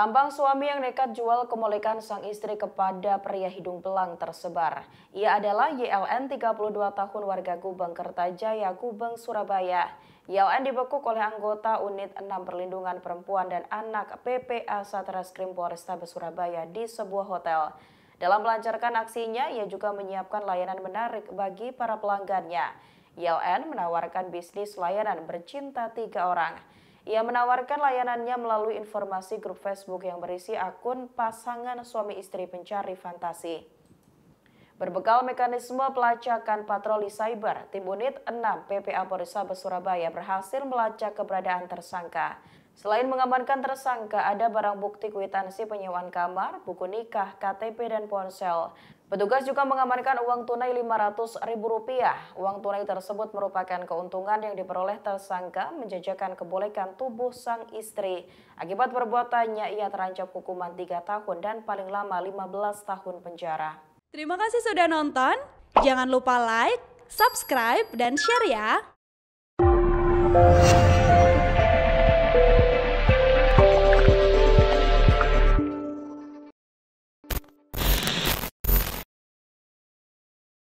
Tambang suami yang nekat jual kemolekan sang istri kepada pria hidung belang tersebar. Ia adalah YLN 32 tahun warga Gubeng Kertajaya, Gubeng, Surabaya. YLN dibekuk oleh anggota Unit 6 Perlindungan Perempuan dan Anak PPA Satreskrim Polrestabes Surabaya di sebuah hotel. Dalam melancarkan aksinya, ia juga menyiapkan layanan menarik bagi para pelanggannya. YLN menawarkan bisnis layanan bercinta tiga orang. Ia menawarkan layanannya melalui informasi grup Facebook yang berisi akun pasangan suami istri pencari fantasi. Berbekal mekanisme pelacakan patroli cyber, tim unit 6 PPA Polres Surabaya berhasil melacak keberadaan tersangka. Selain mengamankan tersangka, ada barang bukti kwitansi penyewaan kamar, buku nikah, KTP, dan ponsel. Petugas juga mengamankan uang tunai Rp500.000. Uang tunai tersebut merupakan keuntungan yang diperoleh tersangka menjajakan kebolekan tubuh sang istri. Akibat perbuatannya, ia terancam hukuman 3 tahun dan paling lama 15 tahun penjara. Terima kasih sudah nonton. Jangan lupa like, subscribe, dan share ya.